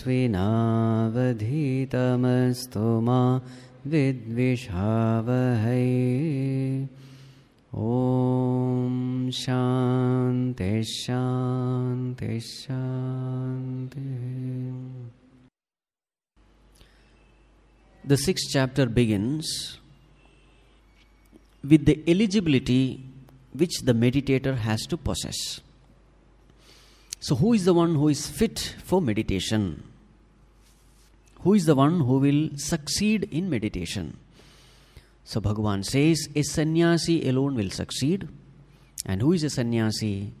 तेजस्विनावधीतमस्तु मा विद्विषावहै ॐ शान्ति शान्ति शान्तिः The sixth chapter begins with the eligibility which the meditator has to possess. So, who is the one who is fit for meditation? who is the one who will succeed in meditation. So Bhagavan says a sannyasi alone will succeed. And who is a sannyasi?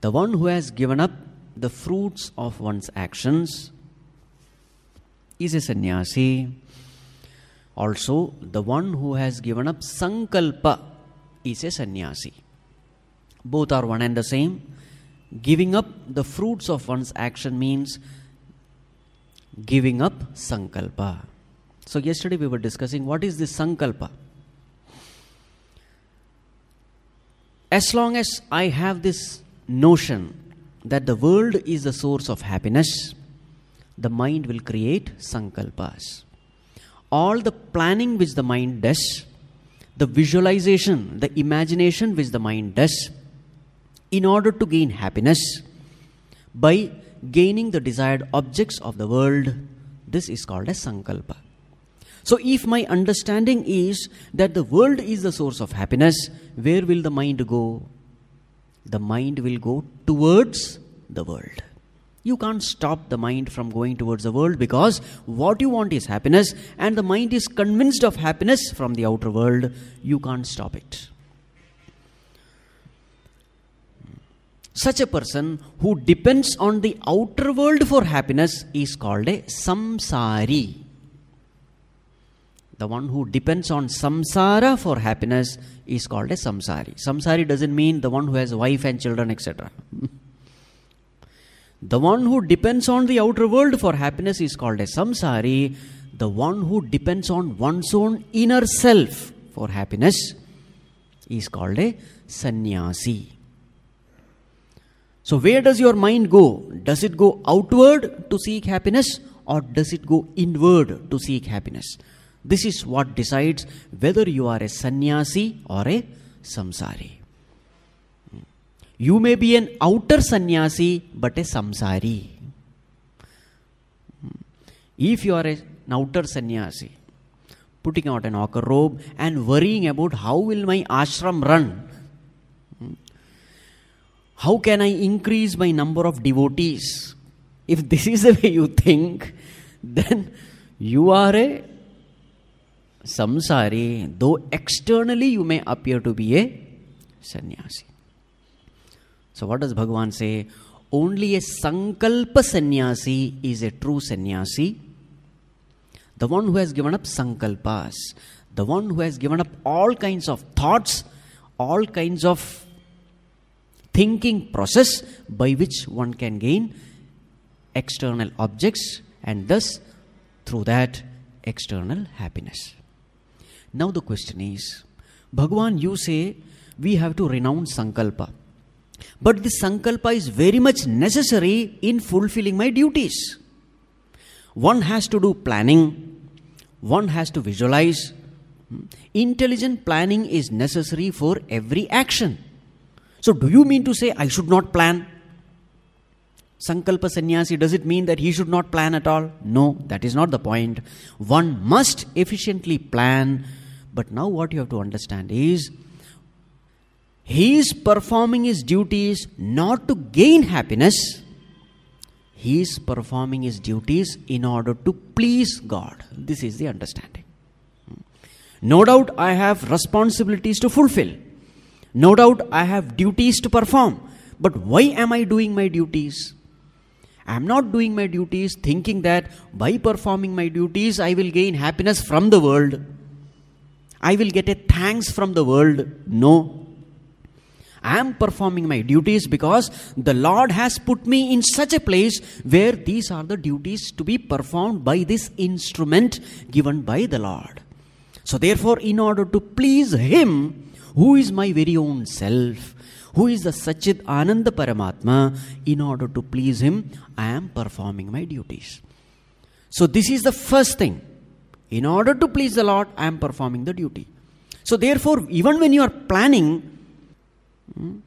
The one who has given up the fruits of one's actions is a sannyasi. Also, the one who has given up sankalpa is a sannyasi. Both are one and the same. Giving up the fruits of one's action means giving up sankalpa. So, yesterday we were discussing what is this sankalpa. As long as I have this notion that the world is the source of happiness, the mind will create sankalpas. All the planning which the mind does, the visualization, the imagination which the mind does, in order to gain happiness by gaining the desired objects of the world. This is called a sankalpa. So, if my understanding is that the world is the source of happiness, where will the mind go? The mind will go towards the world. You can't stop the mind from going towards the world because what you want is happiness, and the mind is convinced of happiness from the outer world. You can't stop it. Such a person who depends on the outer world for happiness is called a samsari. The one who depends on samsara for happiness is called a samsari. Samsari doesn't mean the one who has wife and children, etc. the one who depends on the outer world for happiness is called a samsari. The one who depends on one's own inner self for happiness is called a sannyasi. So, where does your mind go? Does it go outward to seek happiness or does it go inward to seek happiness? This is what decides whether you are a sannyasi or a samsari. You may be an outer sannyasi but a samsari. If you are a, an outer sannyasi, putting out an ochre robe and worrying about how will my ashram run, how can I increase my number of devotees? If this is the way you think, then you are a samsari, though externally you may appear to be a sannyasi. So, what does Bhagavan say? Only a sankalpa sannyasi is a true sannyasi. The one who has given up sankalpas, the one who has given up all kinds of thoughts, all kinds of thinking process by which one can gain external objects and thus through that external happiness. Now the question is Bhagwan, you say we have to renounce Sankalpa. But this Sankalpa is very much necessary in fulfilling my duties. One has to do planning, one has to visualize. Hmm? Intelligent planning is necessary for every action. So, do you mean to say I should not plan? Sankalpa sannyasi, does it mean that he should not plan at all? No, that is not the point. One must efficiently plan. But now, what you have to understand is he is performing his duties not to gain happiness, he is performing his duties in order to please God. This is the understanding. No doubt, I have responsibilities to fulfill. No doubt I have duties to perform, but why am I doing my duties? I am not doing my duties thinking that by performing my duties I will gain happiness from the world. I will get a thanks from the world. No. I am performing my duties because the Lord has put me in such a place where these are the duties to be performed by this instrument given by the Lord. So, therefore, in order to please Him, who is my very own self, who is the Sachid Anand Paramatma, in order to please him, I am performing my duties. So, this is the first thing. In order to please the Lord, I am performing the duty. So, therefore, even when you are planning, hmm,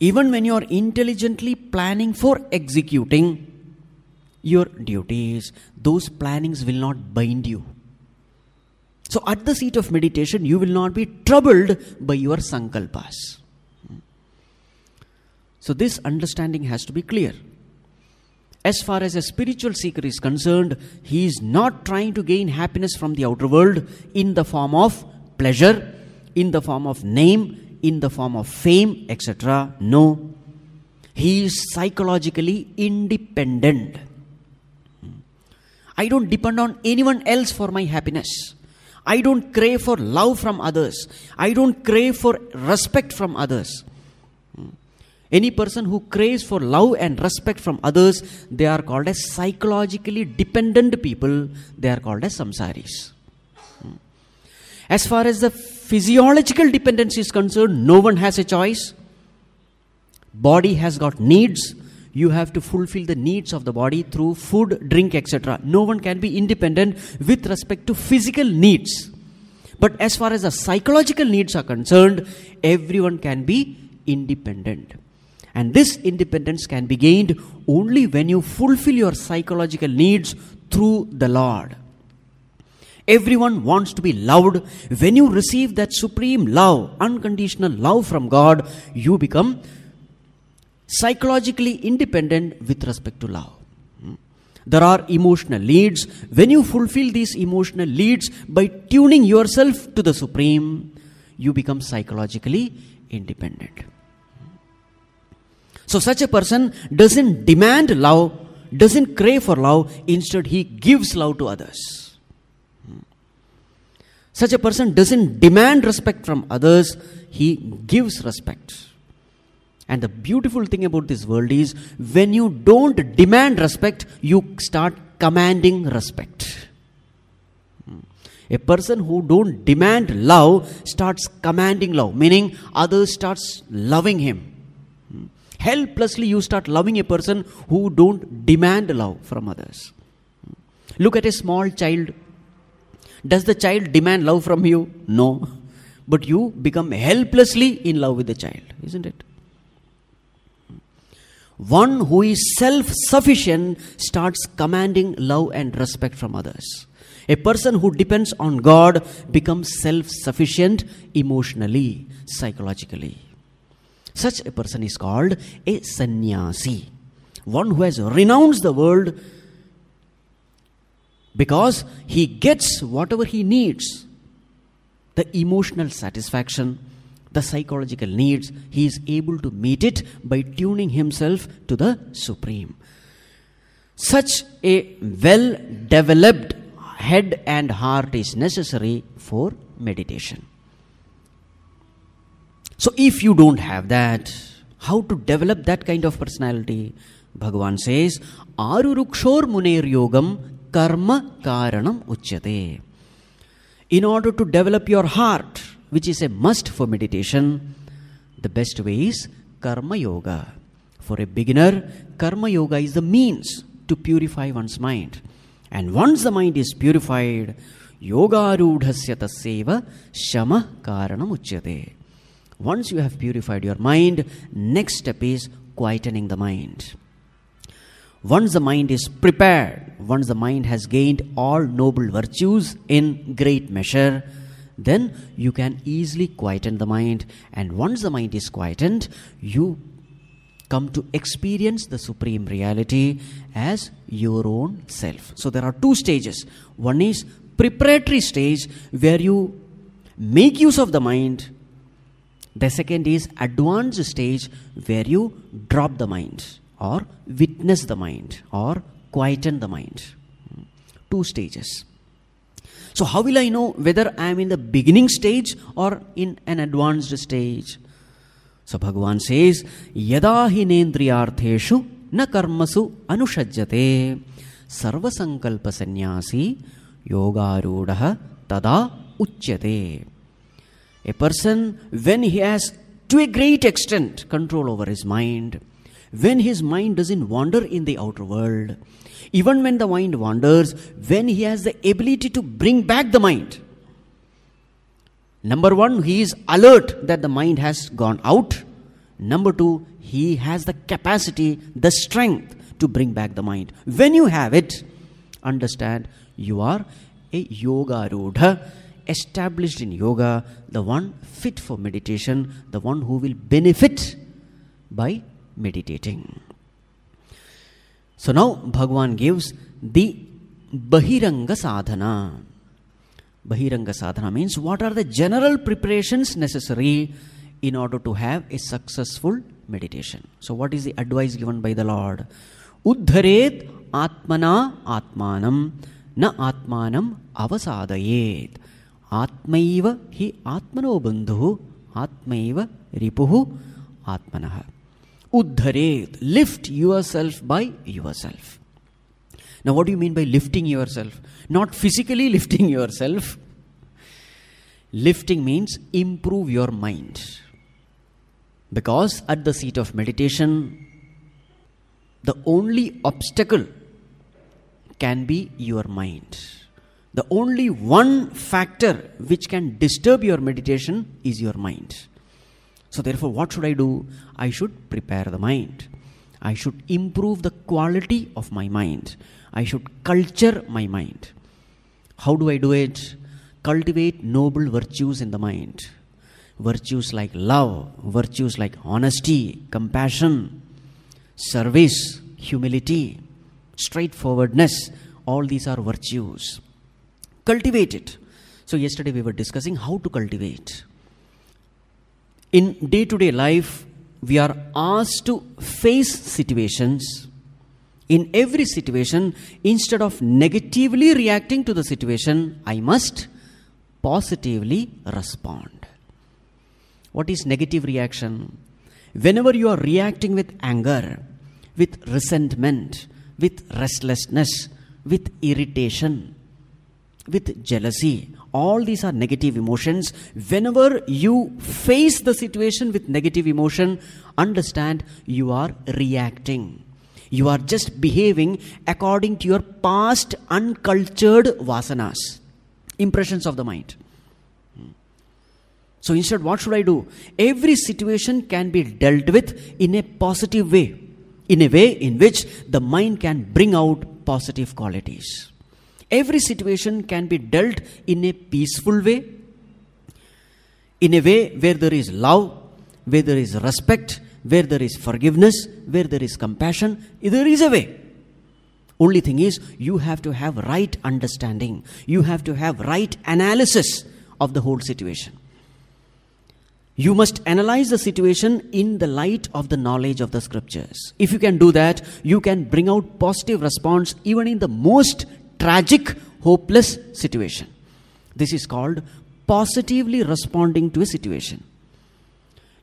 even when you are intelligently planning for executing your duties, those plannings will not bind you so at the seat of meditation, you will not be troubled by your sankalpas. So this understanding has to be clear. As far as a spiritual seeker is concerned, he is not trying to gain happiness from the outer world in the form of pleasure, in the form of name, in the form of fame, etc. No. He is psychologically independent. I don't depend on anyone else for my happiness. I don't crave for love from others. I don't crave for respect from others. Hmm. Any person who craves for love and respect from others, they are called as psychologically dependent people. They are called as samsaris. Hmm. As far as the physiological dependence is concerned, no one has a choice. Body has got needs, you have to fulfill the needs of the body through food, drink, etc. No one can be independent with respect to physical needs. But as far as the psychological needs are concerned, everyone can be independent. And this independence can be gained only when you fulfill your psychological needs through the Lord. Everyone wants to be loved. When you receive that supreme love, unconditional love from God, you become psychologically independent with respect to love. Hmm. There are emotional leads. When you fulfill these emotional leads by tuning yourself to the Supreme, you become psychologically independent. Hmm. So, such a person doesn't demand love, doesn't crave for love, instead, he gives love to others. Hmm. Such a person doesn't demand respect from others, he gives respect. And the beautiful thing about this world is when you don't demand respect, you start commanding respect. Hmm. A person who don't demand love starts commanding love, meaning others starts loving him. Hmm. Helplessly you start loving a person who don't demand love from others. Hmm. Look at a small child. Does the child demand love from you? No. But you become helplessly in love with the child, isn't it? One who is self sufficient starts commanding love and respect from others. A person who depends on God becomes self sufficient emotionally, psychologically. Such a person is called a sannyasi, one who has renounced the world because he gets whatever he needs the emotional satisfaction the psychological needs, he is able to meet it by tuning himself to the Supreme. Such a well developed head and heart is necessary for meditation. So, if you don't have that, how to develop that kind of personality? Bhagavan says, Arurukshor munir Yogam Karma Karanam Uchyate. In order to develop your heart, which is a must for meditation, the best way is karma yoga. For a beginner, karma yoga is the means to purify one's mind. And once the mind is purified, yoga yogarudhasya taseva shama karanam uchyate. Once you have purified your mind, next step is quietening the mind. Once the mind is prepared, once the mind has gained all noble virtues in great measure, then you can easily quieten the mind. And once the mind is quietened, you come to experience the supreme reality as your own self. So there are two stages. One is preparatory stage where you make use of the mind. The second is advanced stage where you drop the mind or witness the mind or quieten the mind. Hmm. Two stages. So, how will I know whether I am in the beginning stage or in an advanced stage? So, Bhagavan says, Yada hinendriyartheshu na karmasu anushajyate sarvasankalpa sannyasi yogarudaha tada uchyate. A person, when he has to a great extent control over his mind, when his mind doesn't wander in the outer world. Even when the mind wanders, when he has the ability to bring back the mind. Number one, he is alert that the mind has gone out. Number two, he has the capacity, the strength to bring back the mind. When you have it, understand you are a yoga rudha established in yoga, the one fit for meditation, the one who will benefit by meditating. So now Bhagwan gives the Bahiranga sadhana. Bahiranga sadhana means what are the general preparations necessary in order to have a successful meditation. So, what is the advice given by the Lord? Uddharet atmana atmanam na atmanam avasadayet. Atmaiva hi atmano bandhu atmaiva ripuhu atmanah. Uddharet. Lift yourself by yourself. Now, what do you mean by lifting yourself? Not physically lifting yourself. Lifting means improve your mind. Because at the seat of meditation, the only obstacle can be your mind. The only one factor which can disturb your meditation is your mind. So, therefore, what should I do? I should prepare the mind. I should improve the quality of my mind. I should culture my mind. How do I do it? Cultivate noble virtues in the mind. Virtues like love, virtues like honesty, compassion, service, humility, straightforwardness. All these are virtues. Cultivate it. So, yesterday we were discussing how to cultivate in day to day life, we are asked to face situations. In every situation, instead of negatively reacting to the situation, I must positively respond. What is negative reaction? Whenever you are reacting with anger, with resentment, with restlessness, with irritation, with jealousy, all these are negative emotions whenever you face the situation with negative emotion understand you are reacting you are just behaving according to your past uncultured vasanas impressions of the mind so instead what should i do every situation can be dealt with in a positive way in a way in which the mind can bring out positive qualities Every situation can be dealt in a peaceful way, in a way where there is love, where there is respect, where there is forgiveness, where there is compassion. There is a way. Only thing is, you have to have right understanding. You have to have right analysis of the whole situation. You must analyze the situation in the light of the knowledge of the scriptures. If you can do that, you can bring out positive response even in the most tragic, hopeless situation. This is called positively responding to a situation.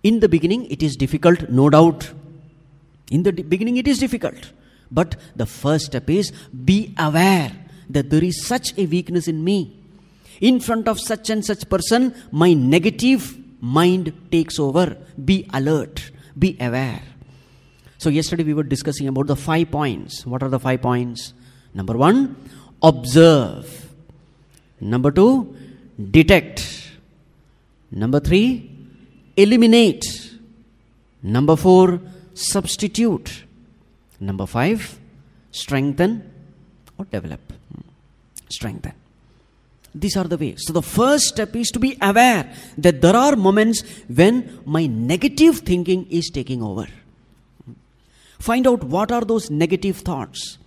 In the beginning, it is difficult, no doubt. In the beginning, it is difficult. But the first step is be aware that there is such a weakness in me. In front of such and such person, my negative mind takes over. Be alert, be aware. So, yesterday we were discussing about the five points. What are the five points? Number one, observe. Number two, detect. Number three, eliminate. Number four, substitute. Number five, strengthen or develop. Strengthen. These are the ways. So, the first step is to be aware that there are moments when my negative thinking is taking over. Find out what are those negative thoughts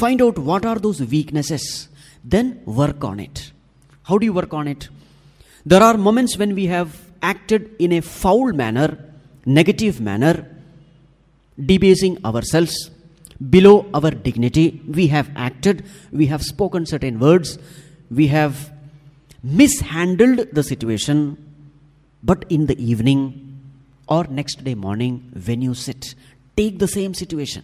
Find out what are those weaknesses, then work on it. How do you work on it? There are moments when we have acted in a foul manner, negative manner, debasing ourselves, below our dignity. We have acted, we have spoken certain words, we have mishandled the situation, but in the evening or next day morning, when you sit, take the same situation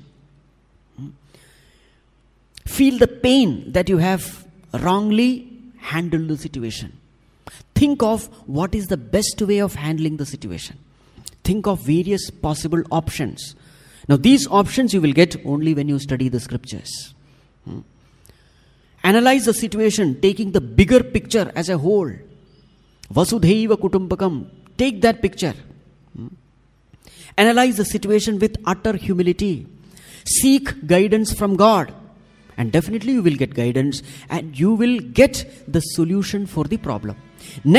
Feel the pain that you have wrongly handled the situation. Think of what is the best way of handling the situation. Think of various possible options. Now, these options you will get only when you study the scriptures. Hmm. Analyze the situation, taking the bigger picture as a whole. Vasudhaiva Kutumbakam. Take that picture. Hmm. Analyze the situation with utter humility. Seek guidance from God and definitely you will get guidance and you will get the solution for the problem.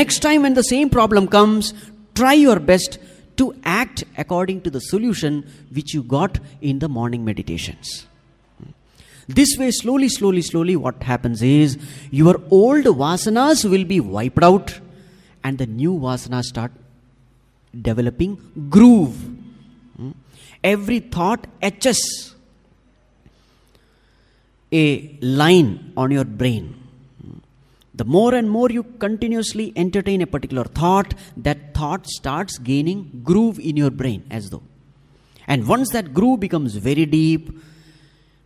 Next time when the same problem comes, try your best to act according to the solution which you got in the morning meditations. This way, slowly, slowly, slowly, what happens is your old vasanas will be wiped out and the new vasanas start developing groove. Hmm? Every thought etches a line on your brain. The more and more you continuously entertain a particular thought, that thought starts gaining groove in your brain as though. And once that groove becomes very deep,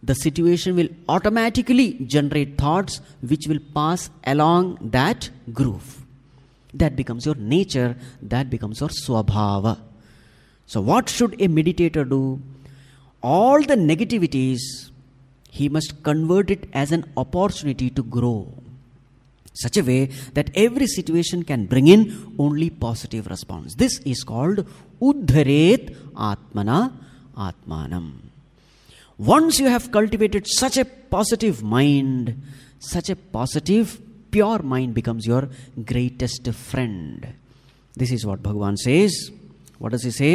the situation will automatically generate thoughts which will pass along that groove. That becomes your nature, that becomes your swabhava. So, what should a meditator do? All the negativities, he must convert it as an opportunity to grow. Such a way that every situation can bring in only positive response. This is called Uddharet Atmana Atmanam. Once you have cultivated such a positive mind, such a positive, pure mind becomes your greatest friend. This is what Bhagavan says. What does he say?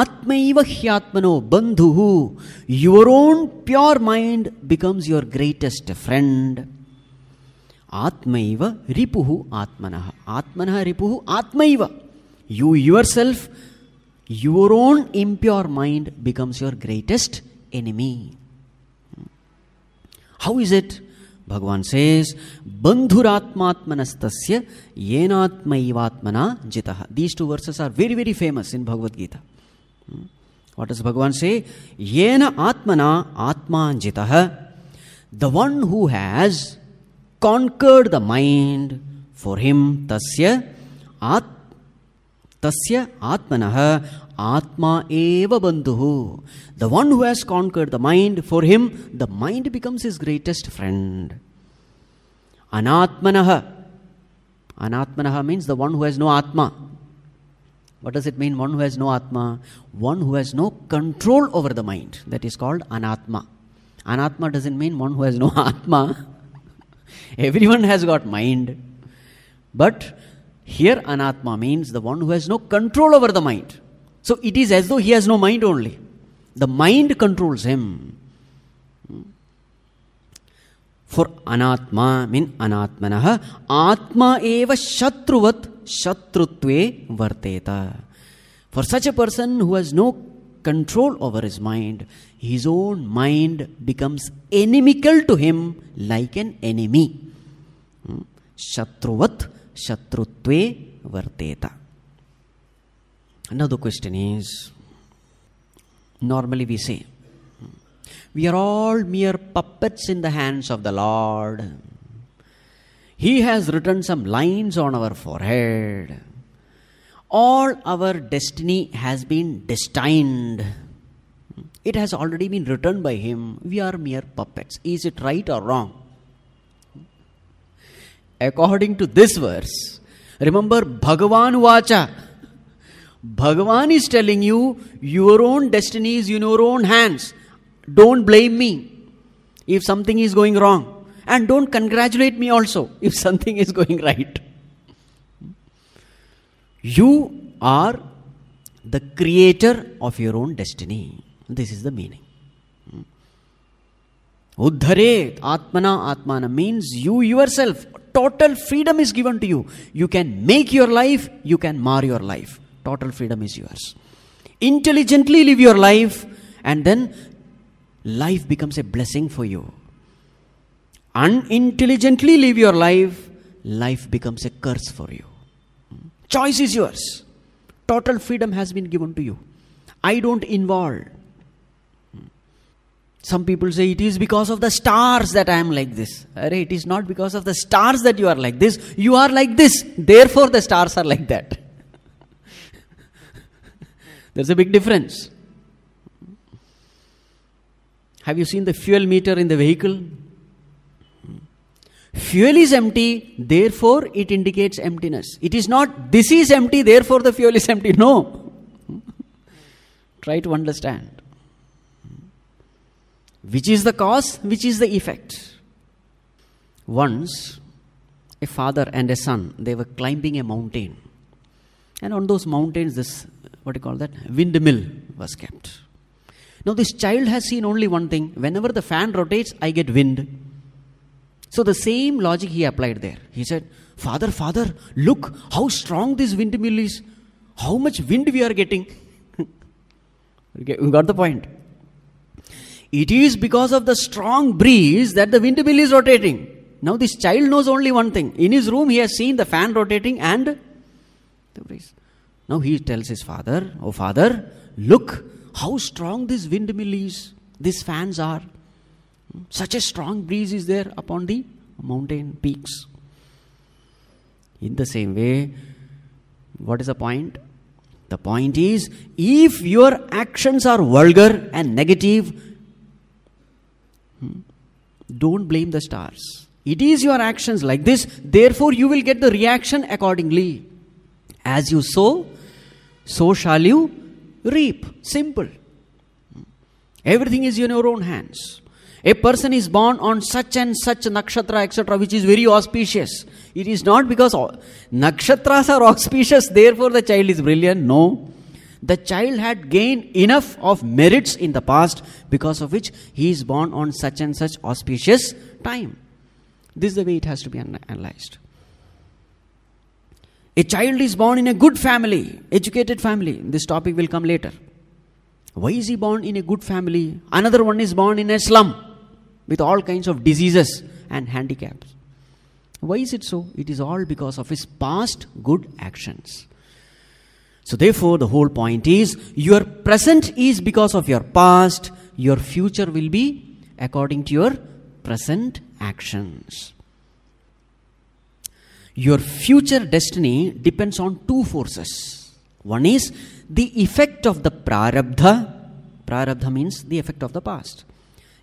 ಆತ್ಮೈವ ಹ್ಯಾತ್ಮನೋ ಬಂಧು your own pure mind becomes your greatest friend ಆತ್ಮೈವ ರಿಪು ಆತ್ಮನಃ ಆತ್ಮನಃ ರಿಪು ಆತ್ಮೈವ you yourself your own impure mind becomes your greatest enemy how is it Bhagavan says bandhuratmatmanastasya yenatmaivatmana jitah these two verses are very very famous in bhagavad gita What does Bhagavan say? Yena Atmana Atmanjitaha. The one who has conquered the mind, for him tasya at, tasya atmanah atma eva bandhu. The one who has conquered the mind, for him the mind becomes his greatest friend. Anatmanaha. Anatmanaha means the one who has no atma. What does it mean? One who has no Atma, one who has no control over the mind. That is called Anatma. Anatma doesn't mean one who has no Atma. Everyone has got mind. But here, Anatma means the one who has no control over the mind. So it is as though he has no mind only. The mind controls him. For Anatma mean Anatmanaha, Atma eva Shatruvat shatrutve varteta for such a person who has no control over his mind his own mind becomes inimical to him like an enemy shatruvat shatrutve varteta another question is normally we say we are all mere puppets in the hands of the lord He has written some lines on our forehead. All our destiny has been destined. It has already been written by Him. We are mere puppets. Is it right or wrong? According to this verse, remember Bhagavan Vacha. Bhagavan is telling you, your own destiny is in your own hands. Don't blame me if something is going wrong. And don't congratulate me also if something is going right. You are the creator of your own destiny. This is the meaning. Uddharet Atmana Atmana means you yourself. Total freedom is given to you. You can make your life, you can mar your life. Total freedom is yours. Intelligently live your life, and then life becomes a blessing for you unintelligently live your life, life becomes a curse for you. Choice is yours. Total freedom has been given to you. I don't involve. Some people say it is because of the stars that I am like this. It is not because of the stars that you are like this. You are like this. Therefore, the stars are like that. There's a big difference. Have you seen the fuel meter in the vehicle? Fuel is empty, therefore it indicates emptiness. It is not this is empty, therefore the fuel is empty. No. Try to understand. Which is the cause, which is the effect. Once, a father and a son, they were climbing a mountain. And on those mountains, this, what do you call that, windmill was kept. Now, this child has seen only one thing. Whenever the fan rotates, I get wind. So the same logic he applied there. He said, Father, Father, look how strong this windmill is. How much wind we are getting. okay, we got the point. It is because of the strong breeze that the windmill is rotating. Now this child knows only one thing. In his room, he has seen the fan rotating and the breeze. Now he tells his father, Oh, father, look how strong this windmill is, these fans are. Such a strong breeze is there upon the mountain peaks. In the same way, what is the point? The point is if your actions are vulgar and negative, hmm, don't blame the stars. It is your actions like this, therefore, you will get the reaction accordingly. As you sow, so shall you reap. Simple. Hmm. Everything is in your own hands. A person is born on such and such nakshatra, etc., which is very auspicious. It is not because nakshatras are auspicious, therefore the child is brilliant. No. The child had gained enough of merits in the past because of which he is born on such and such auspicious time. This is the way it has to be analyzed. A child is born in a good family, educated family. This topic will come later. Why is he born in a good family? Another one is born in a slum with all kinds of diseases and handicaps. Why is it so? It is all because of his past good actions. So, therefore, the whole point is your present is because of your past, your future will be according to your present actions. Your future destiny depends on two forces. One is the effect of the prarabdha. Prarabdha means the effect of the past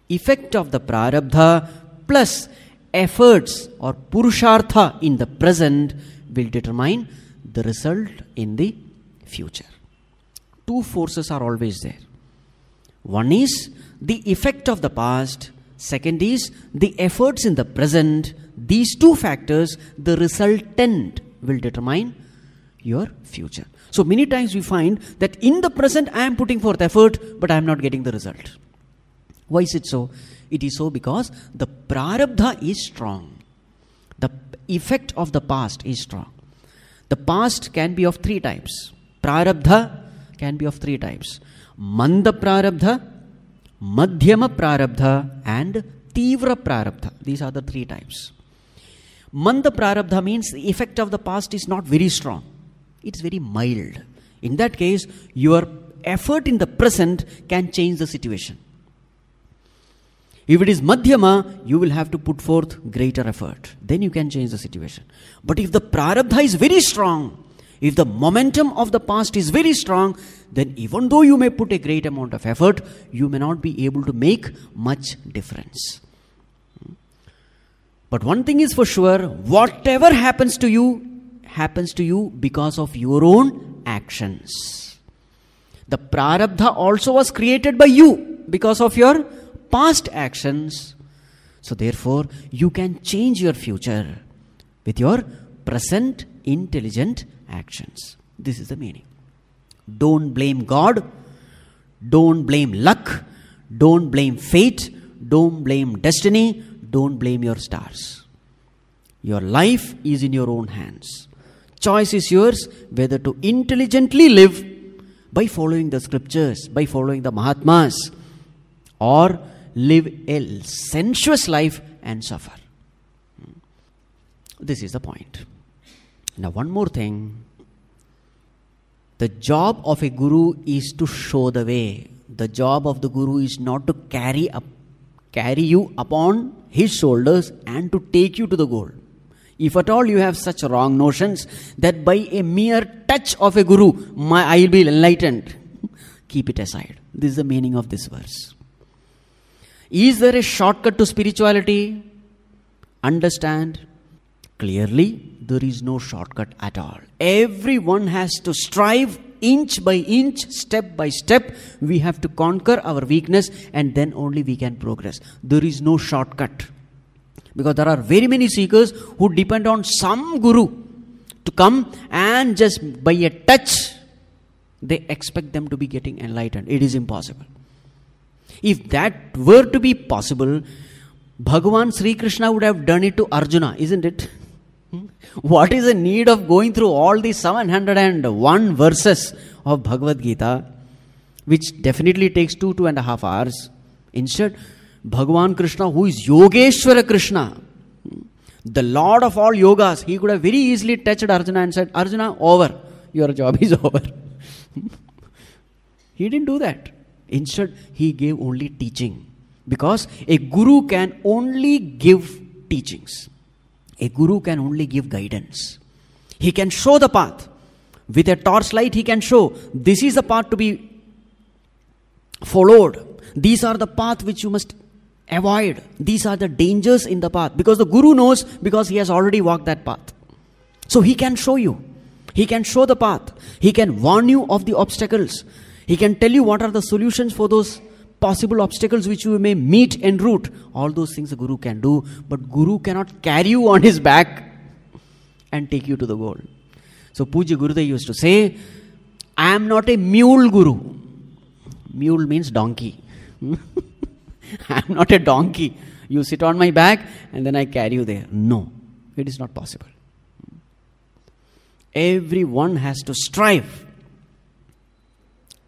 effect of the prarabdha plus efforts or purushartha in the present will determine the result in the future. Two forces are always there. One is the effect of the past, second is the efforts in the present. These two factors, the resultant, will determine your future. So many times we find that in the present I am putting forth effort, but I am not getting the result. Why is it so? It is so because the prarabdha is strong. The effect of the past is strong. The past can be of three types. Prarabdha can be of three types. Manda prarabdha, madhyama prarabdha, and tivra prarabdha. These are the three types. Manda prarabdha means the effect of the past is not very strong. It's very mild. In that case, your effort in the present can change the situation. If it is Madhyama, you will have to put forth greater effort. Then you can change the situation. But if the Prarabdha is very strong, if the momentum of the past is very strong, then even though you may put a great amount of effort, you may not be able to make much difference. But one thing is for sure whatever happens to you, happens to you because of your own actions. The prarabdha also was created by you because of your past actions. So, therefore, you can change your future with your present intelligent actions. This is the meaning. Don't blame God, don't blame luck, don't blame fate, don't blame destiny, don't blame your stars. Your life is in your own hands. Choice is yours whether to intelligently live by following the scriptures, by following the Mahatmas, or live a sensuous life and suffer. Hmm. This is the point. Now, one more thing. The job of a guru is to show the way. The job of the guru is not to carry up, carry you upon his shoulders and to take you to the goal. If at all you have such wrong notions that by a mere touch of a guru, my I will be enlightened, keep it aside. This is the meaning of this verse. Is there a shortcut to spirituality? Understand clearly, there is no shortcut at all. Everyone has to strive inch by inch, step by step. We have to conquer our weakness and then only we can progress. There is no shortcut. Because there are very many seekers who depend on some guru to come and just by a touch, they expect them to be getting enlightened. It is impossible. If that were to be possible, Bhagavan Sri Krishna would have done it to Arjuna, isn't it? Hmm? what is the need of going through all the 701 verses of Bhagavad Gita, which definitely takes two, two and a half hours? Instead, Bhagavan Krishna, who is Yogeshwara Krishna, the Lord of all yogas, he could have very easily touched Arjuna and said, Arjuna, over. Your job is over. he didn't do that. Instead, he gave only teaching. Because a guru can only give teachings, a guru can only give guidance. He can show the path. With a torchlight, he can show this is the path to be followed. These are the path which you must avoid. These are the dangers in the path. Because the guru knows because he has already walked that path. So he can show you. He can show the path. He can warn you of the obstacles. He can tell you what are the solutions for those possible obstacles which you may meet en route. All those things the Guru can do, but Guru cannot carry you on his back and take you to the goal. So Puja Gurudev used to say, I am not a mule Guru. Mule means donkey. I am not a donkey. You sit on my back and then I carry you there. No, it is not possible. Everyone has to strive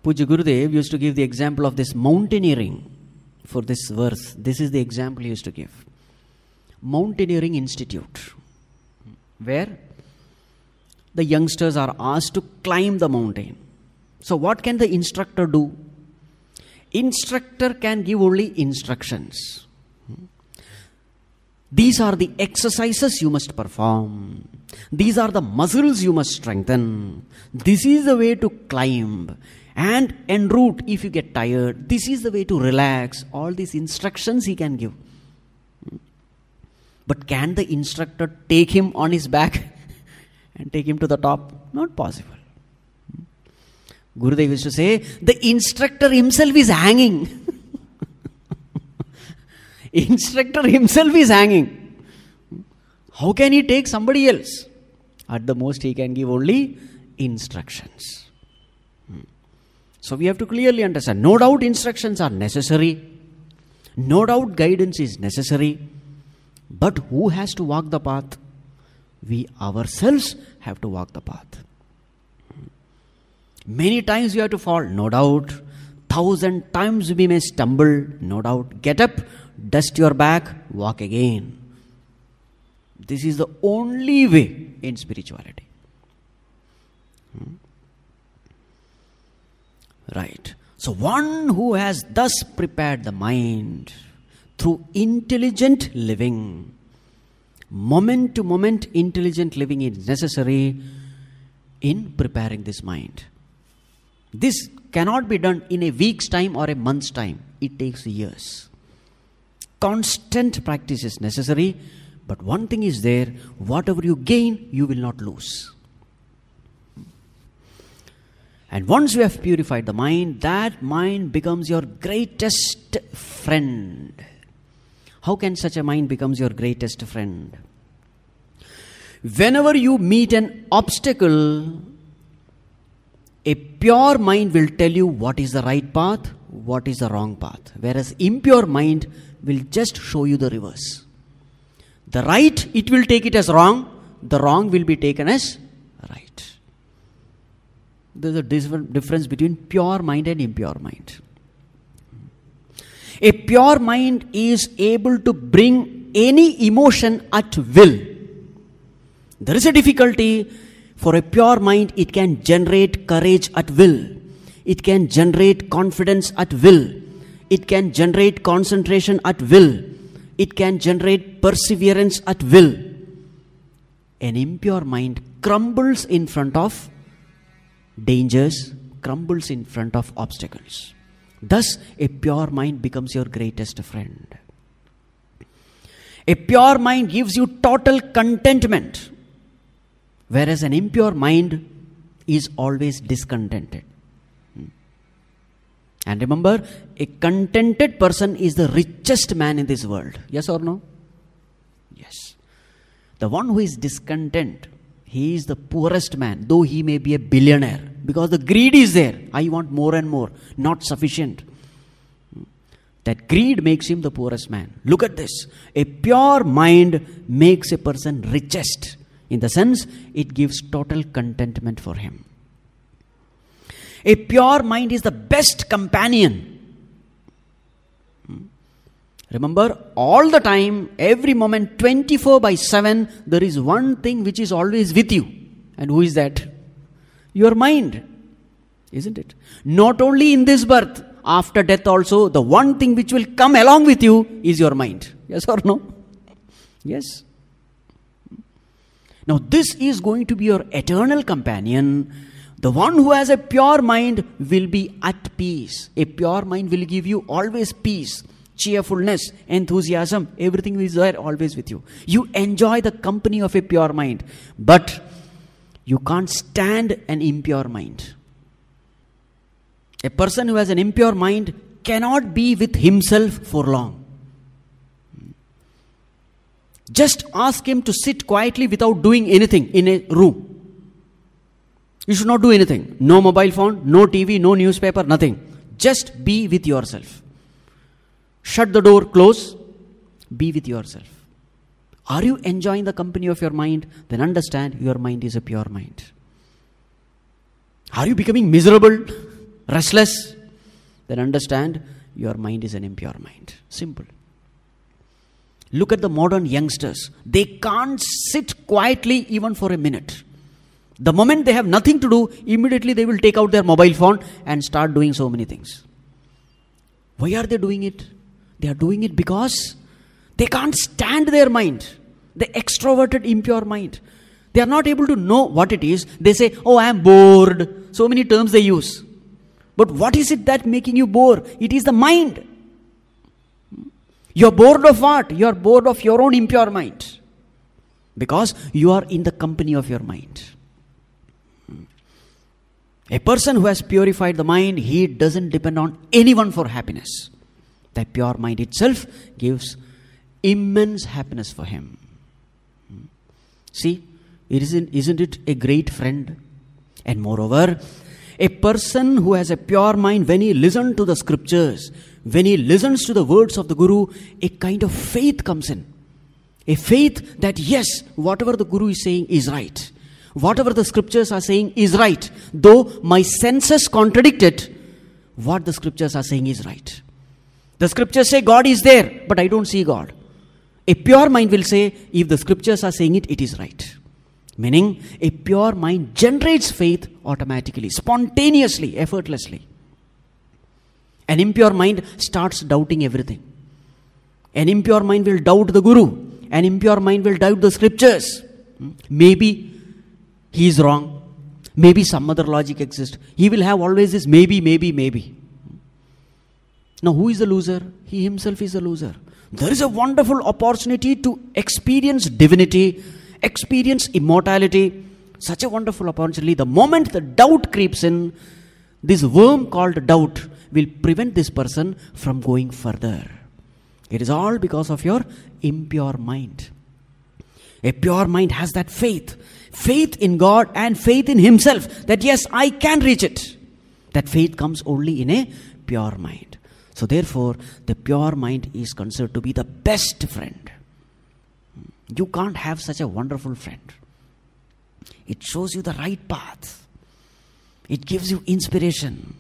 Puja Gurudev used to give the example of this mountaineering for this verse. This is the example he used to give. Mountaineering Institute, where the youngsters are asked to climb the mountain. So, what can the instructor do? Instructor can give only instructions. These are the exercises you must perform. These are the muscles you must strengthen. This is the way to climb and en route if you get tired this is the way to relax all these instructions he can give but can the instructor take him on his back and take him to the top not possible gurudev used to say the instructor himself is hanging instructor himself is hanging how can he take somebody else at the most he can give only instructions so we have to clearly understand. No doubt instructions are necessary. No doubt guidance is necessary. But who has to walk the path? We ourselves have to walk the path. Many times we have to fall, no doubt. Thousand times we may stumble, no doubt. Get up, dust your back, walk again. This is the only way in spirituality. Hmm? Right. So, one who has thus prepared the mind through intelligent living, moment to moment intelligent living is necessary in preparing this mind. This cannot be done in a week's time or a month's time, it takes years. Constant practice is necessary, but one thing is there whatever you gain, you will not lose. And once you have purified the mind, that mind becomes your greatest friend. How can such a mind becomes your greatest friend? Whenever you meet an obstacle, a pure mind will tell you what is the right path, what is the wrong path. Whereas impure mind will just show you the reverse. The right, it will take it as wrong. The wrong will be taken as right. There's a difference between pure mind and impure mind. A pure mind is able to bring any emotion at will. There is a difficulty for a pure mind, it can generate courage at will, it can generate confidence at will, it can generate concentration at will, it can generate perseverance at will. An impure mind crumbles in front of dangers, crumbles in front of obstacles. Thus, a pure mind becomes your greatest friend. A pure mind gives you total contentment, whereas an impure mind is always discontented. Hmm. And remember, a contented person is the richest man in this world. Yes or no? Yes. The one who is discontent, he is the poorest man, though he may be a billionaire because the greed is there. I want more and more, not sufficient. That greed makes him the poorest man. Look at this. A pure mind makes a person richest. In the sense, it gives total contentment for him. A pure mind is the best companion. Remember, all the time, every moment, 24 by 7, there is one thing which is always with you. And who is that? your mind. Isn't it? Not only in this birth, after death also, the one thing which will come along with you is your mind. Yes or no? Yes. Now, this is going to be your eternal companion. The one who has a pure mind will be at peace. A pure mind will give you always peace, cheerfulness, enthusiasm. Everything is there always with you. You enjoy the company of a pure mind. But you can't stand an impure mind. A person who has an impure mind cannot be with himself for long. Just ask him to sit quietly without doing anything in a room. You should not do anything. No mobile phone, no TV, no newspaper, nothing. Just be with yourself. Shut the door, close, be with yourself. Are you enjoying the company of your mind? Then understand your mind is a pure mind. Are you becoming miserable, restless? Then understand your mind is an impure mind. Simple. Look at the modern youngsters. They can't sit quietly even for a minute. The moment they have nothing to do, immediately they will take out their mobile phone and start doing so many things. Why are they doing it? They are doing it because they can't stand their mind the extroverted impure mind they are not able to know what it is they say oh i am bored so many terms they use but what is it that making you bored it is the mind you're bored of what you're bored of your own impure mind because you are in the company of your mind a person who has purified the mind he doesn't depend on anyone for happiness The pure mind itself gives immense happiness for him See, isn't, isn't it a great friend? And moreover, a person who has a pure mind, when he listens to the scriptures, when he listens to the words of the Guru, a kind of faith comes in. A faith that, yes, whatever the Guru is saying is right. Whatever the scriptures are saying is right. Though my senses contradict it, what the scriptures are saying is right. The scriptures say God is there, but I don't see God. A pure mind will say, if the scriptures are saying it, it is right. Meaning, a pure mind generates faith automatically, spontaneously, effortlessly. An impure mind starts doubting everything. An impure mind will doubt the Guru. An impure mind will doubt the scriptures. Hmm? Maybe he is wrong. Maybe some other logic exists. He will have always this maybe, maybe, maybe. Hmm? Now, who is the loser? He himself is the loser there is a wonderful opportunity to experience divinity, experience immortality. Such a wonderful opportunity. The moment the doubt creeps in, this worm called doubt will prevent this person from going further. It is all because of your impure mind. A pure mind has that faith faith in God and faith in Himself that yes, I can reach it. That faith comes only in a pure mind. So, therefore, the pure mind is considered to be the best friend. You can't have such a wonderful friend. It shows you the right path, it gives you inspiration,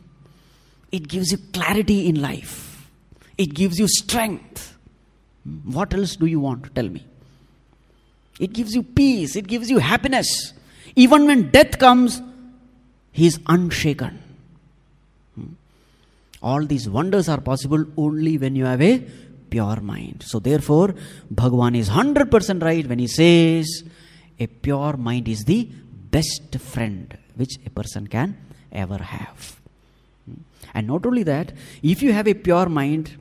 it gives you clarity in life, it gives you strength. What else do you want? Tell me. It gives you peace, it gives you happiness. Even when death comes, he is unshaken. All these wonders are possible only when you have a pure mind. So, therefore, Bhagwan is 100% right when he says a pure mind is the best friend which a person can ever have. Hmm. And not only that, if you have a pure mind,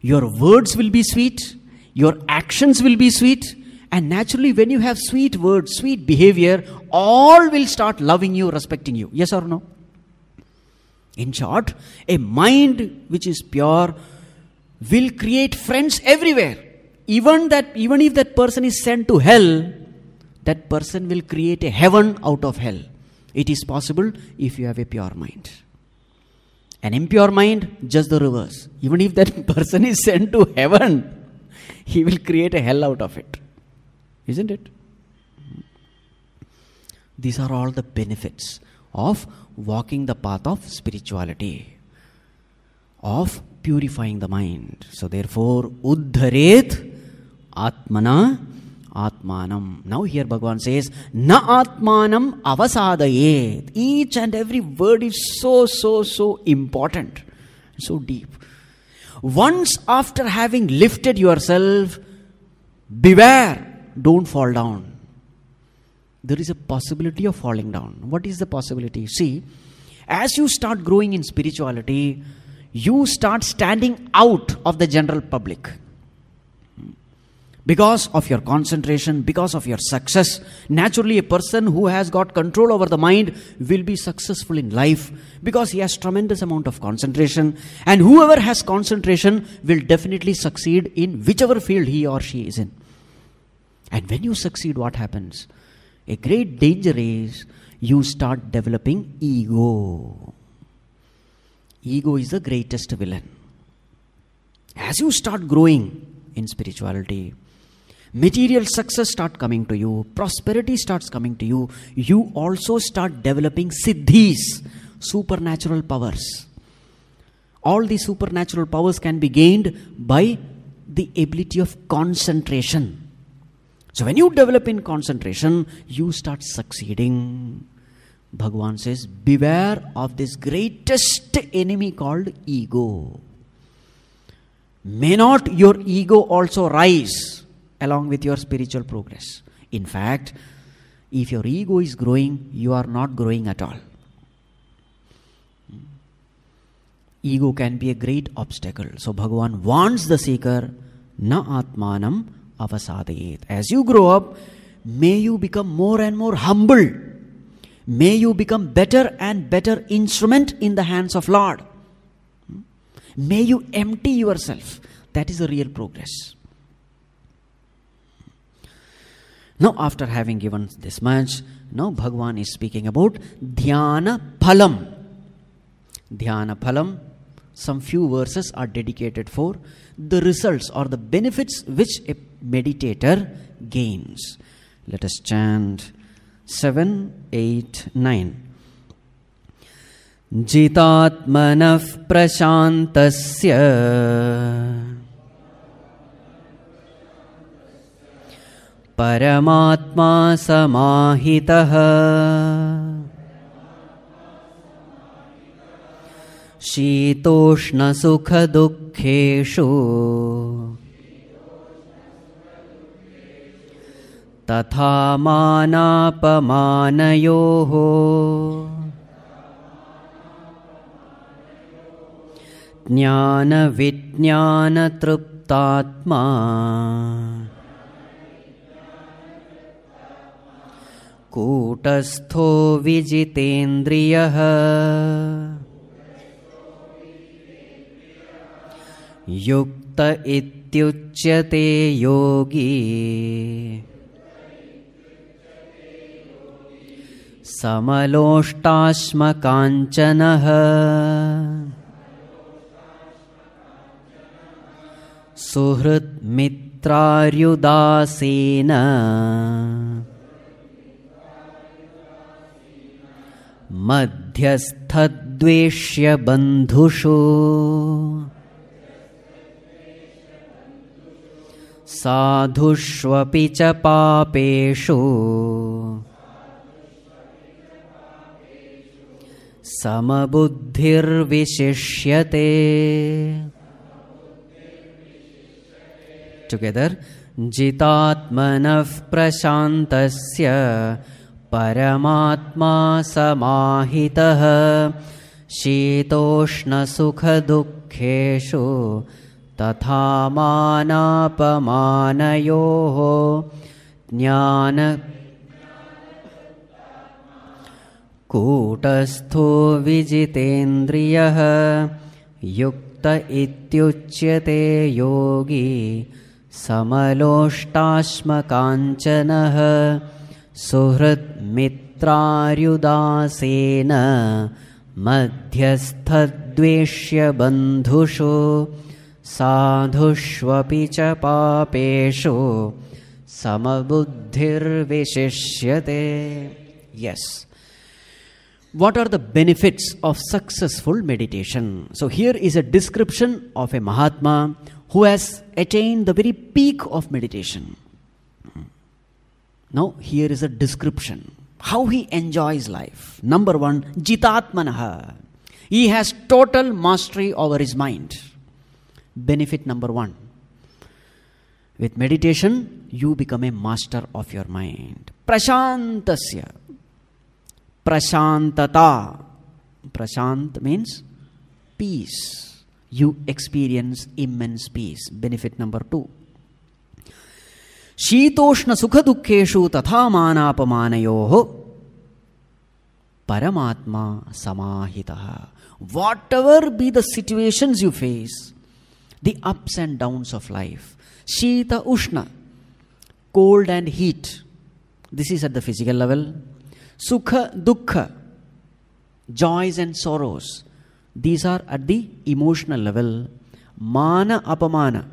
your words will be sweet, your actions will be sweet, and naturally, when you have sweet words, sweet behavior, all will start loving you, respecting you. Yes or no? In short, a mind which is pure will create friends everywhere. Even that, even if that person is sent to hell, that person will create a heaven out of hell. It is possible if you have a pure mind. An impure mind, just the reverse. Even if that person is sent to heaven, he will create a hell out of it. Isn't it? These are all the benefits of walking the path of spirituality, of purifying the mind. So, therefore, Uddharet Atmana Atmanam. Now, here Bhagavan says, Na Atmanam Avasadayet. Each and every word is so, so, so important, so deep. Once after having lifted yourself, beware, don't fall down there is a possibility of falling down. What is the possibility? See, as you start growing in spirituality, you start standing out of the general public. Because of your concentration, because of your success, naturally a person who has got control over the mind will be successful in life because he has tremendous amount of concentration and whoever has concentration will definitely succeed in whichever field he or she is in. And when you succeed, what happens? A great danger is you start developing ego. Ego is the greatest villain. As you start growing in spirituality, material success start coming to you, prosperity starts coming to you, you also start developing siddhis, supernatural powers. All these supernatural powers can be gained by the ability of concentration. So when you develop in concentration, you start succeeding. Bhagavan says, Beware of this greatest enemy called ego. May not your ego also rise along with your spiritual progress. In fact, if your ego is growing, you are not growing at all. Ego can be a great obstacle. So Bhagavan warns the seeker, Na Atmanam avasadayet. As you grow up, may you become more and more humble. May you become better and better instrument in the hands of Lord. May you empty yourself. That is the real progress. Now, after having given this much, now Bhagavan is speaking about Dhyana Phalam. Dhyana Phalam, some few verses are dedicated for the results or the benefits which a meditator gains. Let us chant 7, 8, 9. जितात्मनः प्रशान्तस्य परमात्मा समाहितः शीतोष्णसुखदुःखेषु तथा मानापमानयोः ज्ञानविज्ञानतृप्तात्मा कूटस्थो विजितेन्द्रियः युक्त इत्युच्यते योगी समलोष्टाश्म सुहृत्मित्रार्युदासेन सुहृत् मध्यस्थद्वेष्यबन्धुषु साधुष्वपि च पापेषु समबुद्धिर्विशिष्यते together जितात्मनः प्रशान्तस्य परमात्मा समाहितः शीतोष्णसुखदुःखेषु तथा मानापमानयोः ज्ञान कूटस्थो विजितेन्द्रियः युक्त इत्युच्यते योगी समलोष्टाश्मकाञ्चनः सुहृद्मित्रार्युदासेन मध्यस्थद्वेष्यबन्धुषु साधुष्वपि च पापेषु समबुद्धिर्विशिष्यते yes what are the benefits of successful meditation so here is a description of a mahatma who has attained the very peak of meditation now here is a description how he enjoys life number 1 jitatmanaha he has total mastery over his mind benefit number one with meditation you become a master of your mind prashantasya prashantata prashant means peace you experience immense peace benefit number 2 शीतोष्ण सुख दुखेशु तथा मानापमानयो परमात्मा समाहितः whatever be the situations you face the ups and downs of life. Shita Ushna, cold and heat. This is at the physical level. Sukha dukha, joys and sorrows. These are at the emotional level. Mana Apamana,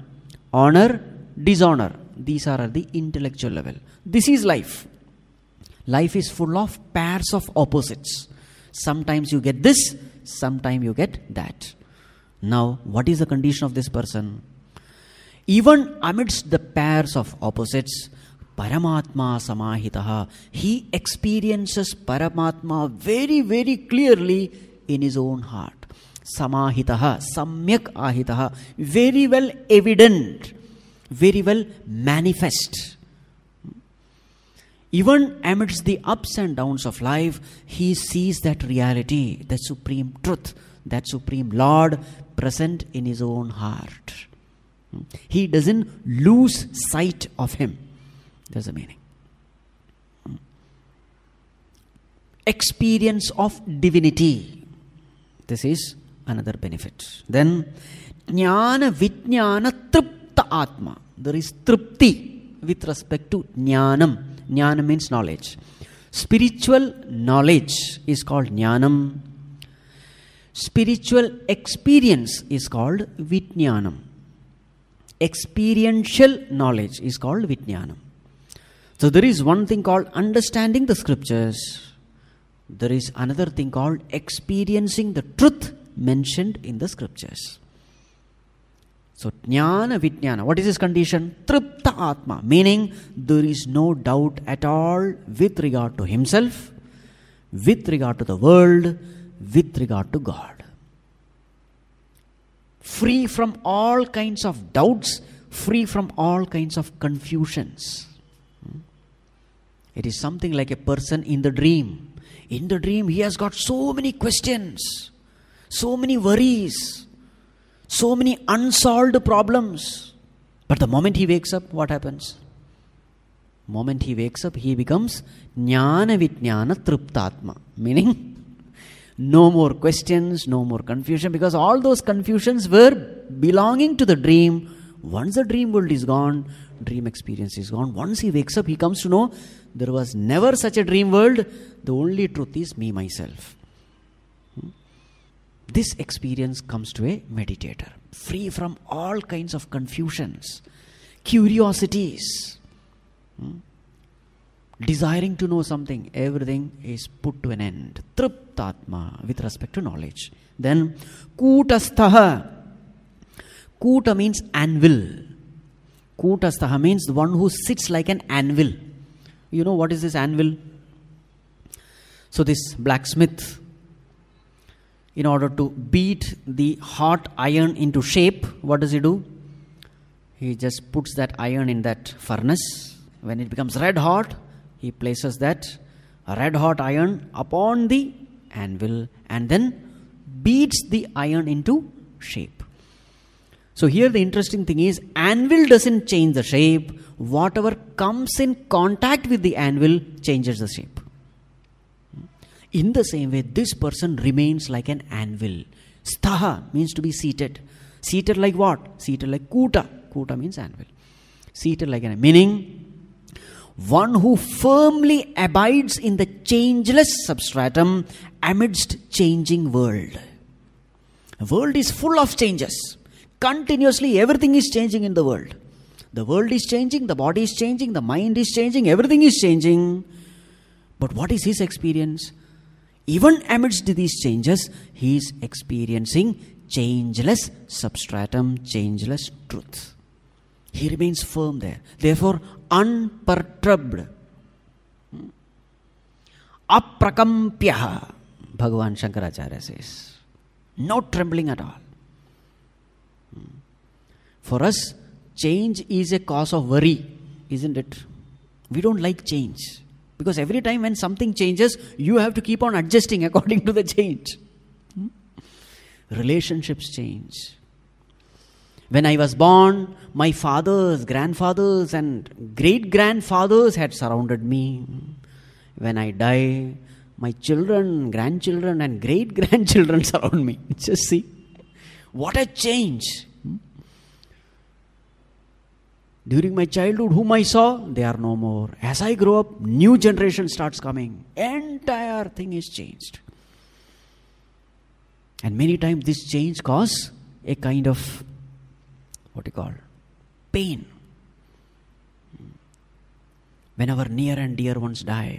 honor, dishonor. These are at the intellectual level. This is life. Life is full of pairs of opposites. Sometimes you get this, sometimes you get that. Now, what is the condition of this person? Even amidst the pairs of opposites, Paramatma Samahitaha, he experiences Paramatma very, very clearly in his own heart. Samahitaha, Samyak Ahitaha, very well evident, very well manifest. Even amidst the ups and downs of life, he sees that reality, the supreme truth, that Supreme Lord present in his own heart. Hmm? He doesn't lose sight of him. There's a meaning. Hmm? Experience of divinity. This is another benefit. Then, Jnana Vijnana Tripta Atma. There is Tripti with respect to Jnanam. Jnana means knowledge. Spiritual knowledge is called Jnanam spiritual experience is called vijnanam. Experiential knowledge is called vijnanam. So there is one thing called understanding the scriptures. There is another thing called experiencing the truth mentioned in the scriptures. So jnana vijnana. What is his condition? Tripta atma, meaning there is no doubt at all with regard to himself, with regard to the world, with regard to God. Free from all kinds of doubts, free from all kinds of confusions. Hmm? It is something like a person in the dream. In the dream, he has got so many questions, so many worries, so many unsolved problems. But the moment he wakes up, what happens? moment he wakes up, he becomes Jnana Vijnana Triptatma, meaning no more questions, no more confusion, because all those confusions were belonging to the dream. Once the dream world is gone, dream experience is gone. Once he wakes up, he comes to know there was never such a dream world. The only truth is me, myself. Hmm? This experience comes to a meditator, free from all kinds of confusions, curiosities. Hmm? desiring to know something, everything is put to an end. Triptatma with respect to knowledge. Then Kutastaha. Kuta means anvil. Kutastaha means the one who sits like an anvil. You know what is this anvil? So this blacksmith, in order to beat the hot iron into shape, what does he do? He just puts that iron in that furnace. When it becomes red hot, he places that red hot iron upon the anvil and then beats the iron into shape. So here the interesting thing is anvil doesn't change the shape. Whatever comes in contact with the anvil changes the shape. In the same way, this person remains like an anvil. Staha means to be seated. Seated like what? Seated like kuta. Kuta means anvil. Seated like an meaning one who firmly abides in the changeless substratum amidst changing world the world is full of changes continuously everything is changing in the world the world is changing the body is changing the mind is changing everything is changing but what is his experience even amidst these changes he is experiencing changeless substratum changeless truth he remains firm there. Therefore, unperturbed. Aprakampyaha, Bhagavan Shankaracharya says. No trembling at all. For us, change is a cause of worry, isn't it? We don't like change. Because every time when something changes, you have to keep on adjusting according to the change. Hmm? Relationships change. When I was born, my fathers, grandfathers, and great grandfathers had surrounded me. When I die, my children, grandchildren, and great grandchildren surround me. Just see. What a change! During my childhood, whom I saw, they are no more. As I grow up, new generation starts coming. Entire thing is changed. And many times this change causes a kind of what do you call pain when our near and dear ones die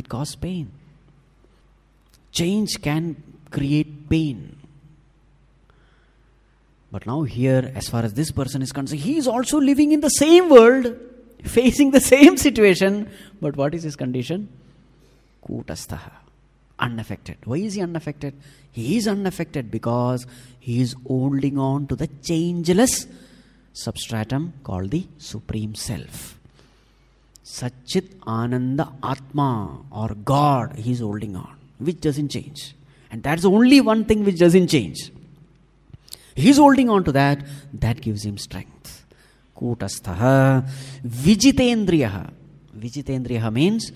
it causes pain change can create pain but now here as far as this person is concerned he is also living in the same world facing the same situation but what is his condition kutastaha unaffected. Why is he unaffected? He is unaffected because he is holding on to the changeless substratum called the Supreme Self. Sachit Ananda Atma or God, He is holding on, which doesn't change. And that's only one thing which doesn't change. He's holding on to that, that gives him strength. Kutastha Vijitendriya. Vijitendriya means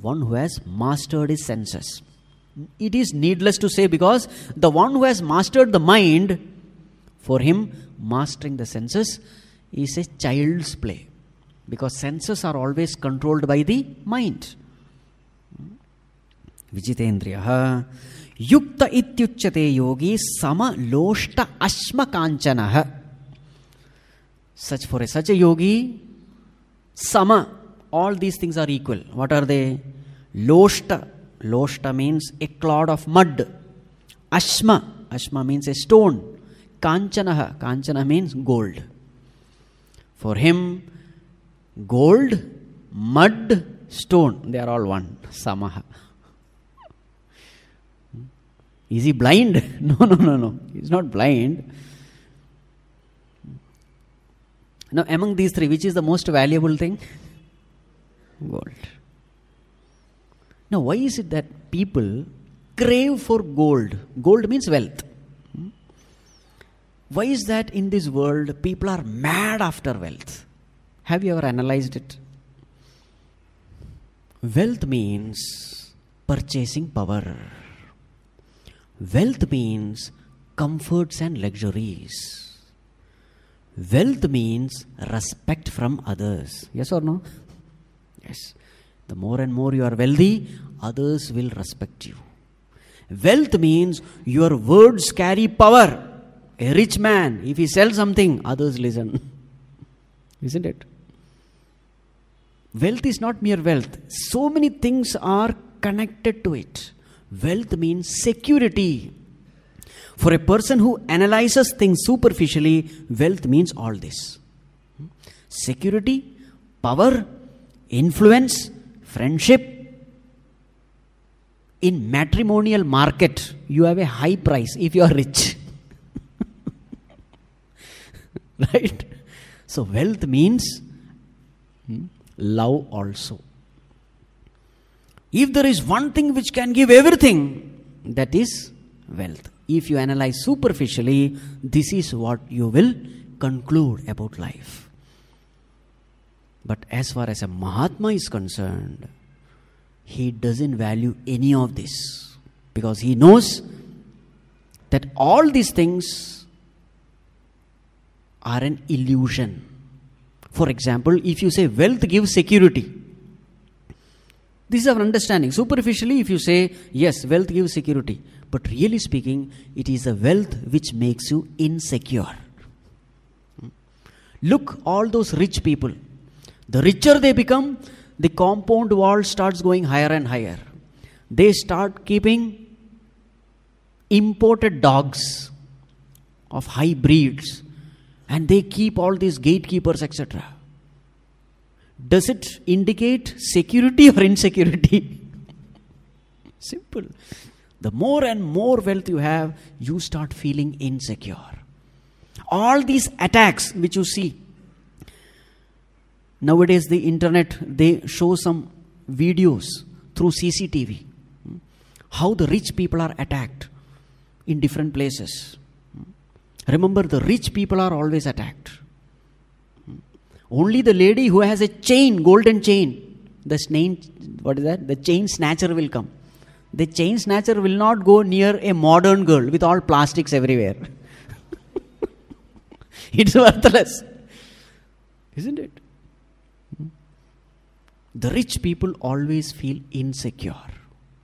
one who has mastered his senses. It is needless to say because the one who has mastered the mind, for him, mastering the senses is a child's play because senses are always controlled by the mind. yogi sama इत्युच्यते योगी kanchana ha. such for a such a yogi sama all these things are equal what are they loshta loshta means a clod of mud ashma ashma means a stone Kanchanaha. Kanchana means gold. For him, gold, mud, stone, they are all one. Samaha. Is he blind? no, no, no, no. He's not blind. Now, among these three, which is the most valuable thing? Gold. Now, why is it that people crave for gold? Gold means wealth. Why is that in this world people are mad after wealth? Have you ever analyzed it? Wealth means purchasing power. Wealth means comforts and luxuries. Wealth means respect from others. Yes or no? Yes. The more and more you are wealthy, others will respect you. Wealth means your words carry power. A rich man, if he sells something, others listen. Isn't it? Wealth is not mere wealth. So many things are connected to it. Wealth means security. For a person who analyzes things superficially, wealth means all this security, power, influence, friendship. In matrimonial market, you have a high price if you are rich. right? So, wealth means hmm, love also. If there is one thing which can give everything, that is wealth. If you analyze superficially, this is what you will conclude about life. But as far as a Mahatma is concerned, he doesn't value any of this because he knows that all these things are an illusion. For example, if you say wealth gives security, this is our understanding. Superficially, if you say yes, wealth gives security, but really speaking, it is the wealth which makes you insecure. Look, all those rich people, the richer they become, the compound wall starts going higher and higher. They start keeping imported dogs of high breeds and they keep all these gatekeepers, etc. Does it indicate security or insecurity? Simple. The more and more wealth you have, you start feeling insecure. All these attacks which you see, nowadays the internet, they show some videos through CCTV hmm? how the rich people are attacked in different places Remember, the rich people are always attacked. Only the lady who has a chain, golden chain, the chain, what is that? The chain snatcher will come. The chain snatcher will not go near a modern girl with all plastics everywhere. it's worthless, isn't it? The rich people always feel insecure.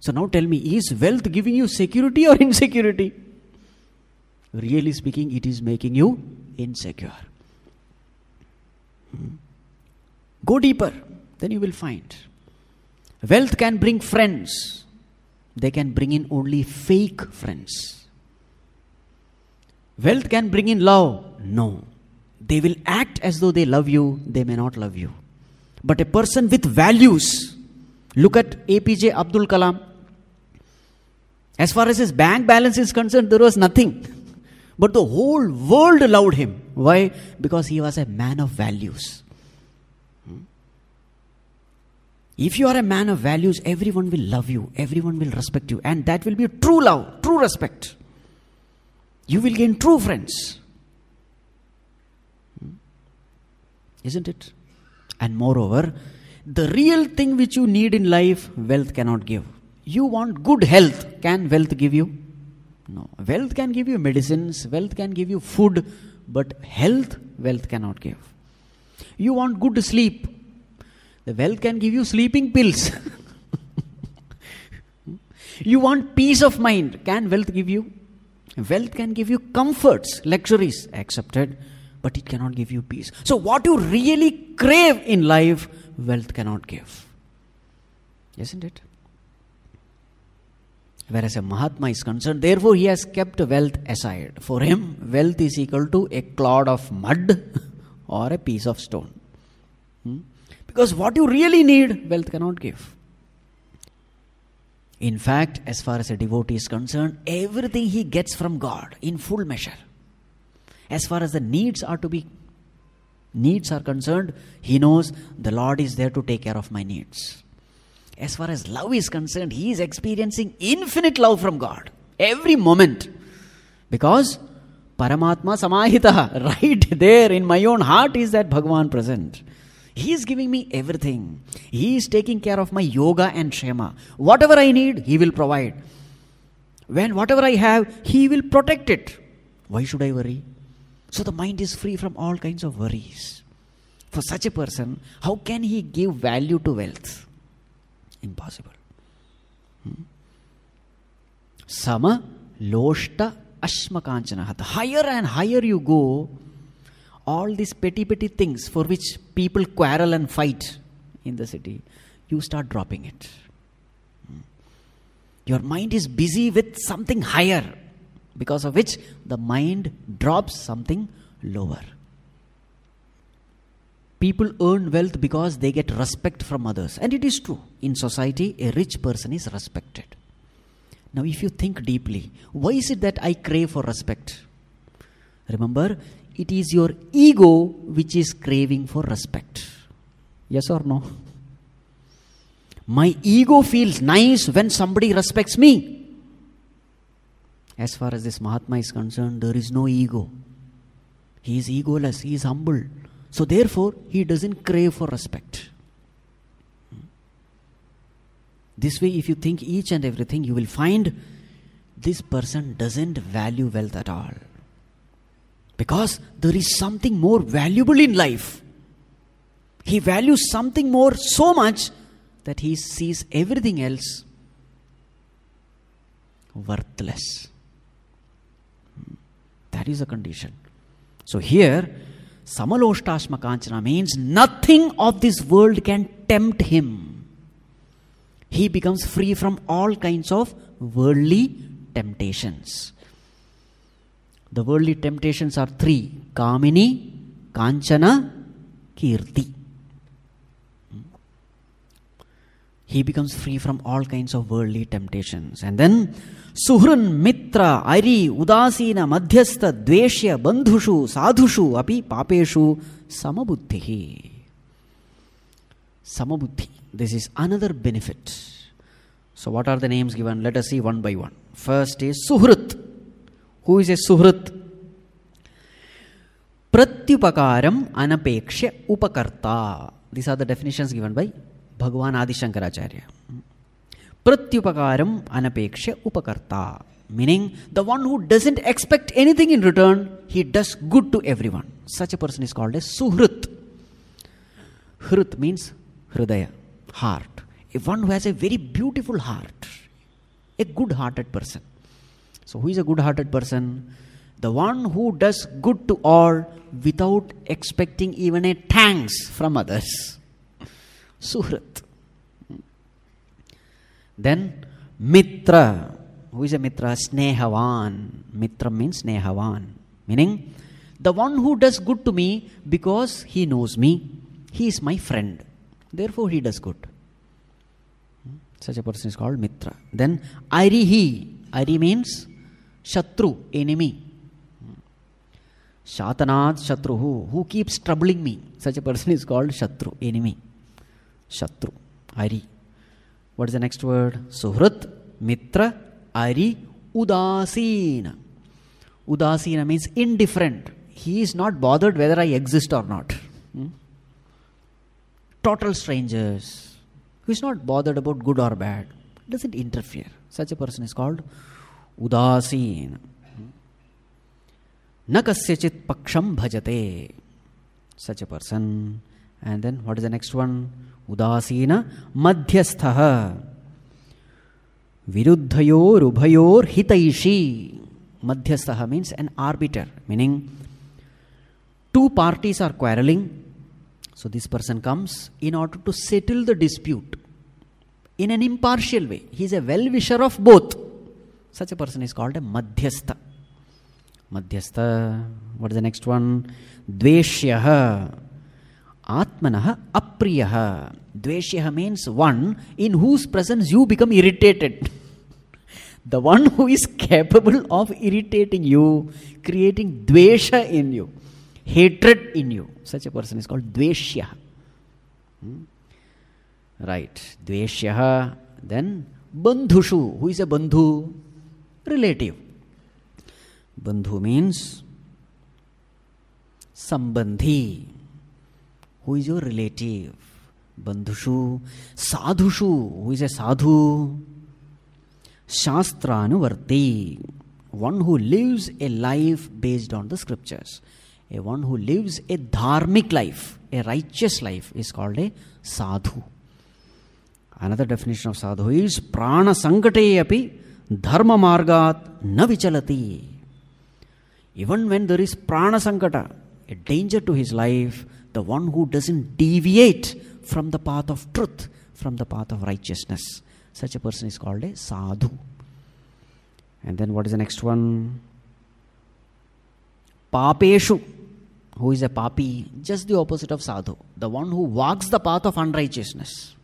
So now tell me, is wealth giving you security or insecurity? really speaking, it is making you insecure. Hmm? Go deeper, then you will find. Wealth can bring friends, they can bring in only fake friends. Wealth can bring in love, no. They will act as though they love you, they may not love you. But a person with values, look at APJ Abdul Kalam. As far as his bank balance is concerned, there was nothing. But the whole world loved him. Why? Because he was a man of values. Hmm? If you are a man of values, everyone will love you, everyone will respect you, and that will be true love, true respect. You will gain true friends. Hmm? Isn't it? And moreover, the real thing which you need in life, wealth cannot give. You want good health, can wealth give you? No. Wealth can give you medicines, wealth can give you food, but health, wealth cannot give. You want good sleep. The wealth can give you sleeping pills. you want peace of mind. Can wealth give you? Wealth can give you comforts, luxuries, accepted, but it cannot give you peace. So, what you really crave in life, wealth cannot give. Isn't it? Whereas a Mahatma is concerned, therefore he has kept wealth aside. For him, wealth is equal to a clod of mud or a piece of stone. Hmm? Because what you really need, wealth cannot give. In fact, as far as a devotee is concerned, everything he gets from God in full measure. As far as the needs are to be needs are concerned, he knows the Lord is there to take care of my needs. As far as love is concerned, he is experiencing infinite love from God every moment because Paramatma Samahita, right there in my own heart, is that Bhagwan present. He is giving me everything. He is taking care of my yoga and shema. Whatever I need, He will provide. When whatever I have, He will protect it. Why should I worry? So the mind is free from all kinds of worries. For such a person, how can he give value to wealth? Impossible. Hmm? losta loshta ashmakanchana. The higher and higher you go, all these petty petty things for which people quarrel and fight in the city, you start dropping it. Hmm? Your mind is busy with something higher, because of which the mind drops something lower people earn wealth because they get respect from others. And it is true. In society, a rich person is respected. Now, if you think deeply, why is it that I crave for respect? Remember, it is your ego which is craving for respect. Yes or no? My ego feels nice when somebody respects me. As far as this Mahatma is concerned, there is no ego. He is egoless, he is humble. So, therefore, he doesn't crave for respect. This way, if you think each and everything, you will find this person doesn't value wealth at all. Because there is something more valuable in life. He values something more so much that he sees everything else worthless. Hmm. That is the condition. So, here, Samaloshtasmakanchana means nothing of this world can tempt him. He becomes free from all kinds of worldly temptations. The worldly temptations are three Kamini, Kanchana, Kirti. he becomes free from all kinds of worldly temptations. And then, Suhrun, Mitra, Ari, Udasina, Madhyastha, Dveshya, Bandhushu, Sadhushu, Api, Papeshu, Samabuddhihi. Samabuddhi. This is another benefit. So, what are the names given? Let us see one by one. First is Suhrut. Who is a Suhrut? Pratyupakaram anapeksha upakarta. These are the definitions given by Bhagavan Adi Shankaracharya प्रत्युपकारम अनपेक्ष उपकर्ता meaning the one who doesn't expect anything in return he does good to every one such a person is called a suhrit hrit means hridaya heart a one who has a very beautiful heart a good hearted person so who is a good hearted person the one who does good to all without expecting even a thanks from others suhrit Then Mitra. Who is a Mitra? Snehavan. Mitra means Snehavan. Meaning, the one who does good to me because he knows me. He is my friend. Therefore, he does good. Hmm? Such a person is called Mitra. Then arihi. Ari means Shatru, enemy. Hmm? Shatanad Shatruhu. Who keeps troubling me? Such a person is called Shatru, enemy. Shatru, ari. What is the next word? Suhrit, Mitra, Ari, Udasina. Udasina means indifferent. He is not bothered whether I exist or not. Hmm? Total strangers. Who is not bothered about good or bad. Doesn't interfere. Such a person is called Udasina. न कस्यचित् पक्षं भजते such a person and then what is the next one उदासीन मध्यस्थ विरुद्धयोरुभयोर्हितैषी मध्यस्थ means an arbiter meaning two parties are quarrelling so this person comes in order to settle the dispute in an impartial way he is a well wisher of both such a person is called a मध्यस्थ मध्यस्थ what is the next one द्वेश्य Atmanah apriyaha. Dveshyaha means one in whose presence you become irritated. the one who is capable of irritating you, creating dvesha in you, hatred in you. Such a person is called dveshyaha. Hmm? Right. Dveshyaha. Then bandhushu. Who is a bandhu? Relative. Bandhu means sambandhi. Who is your relative बंधुषु साधुषु who is a sadhu शास्त्रानुवर्ती one who lives a life based on the scriptures a one who lives a धार्मिक life a righteous life is called a sadhu another definition of sadhu is प्राण संकटे अभी धर्म मार्गात न विचलती इवन वेन दर इज प्राण संकट a danger to his life the one who doesn't deviate from the path of truth, from the path of righteousness. Such a person is called a sadhu. And then what is the next one? Papeshu. Who is a papi? Just the opposite of sadhu. The one who walks the path of unrighteousness,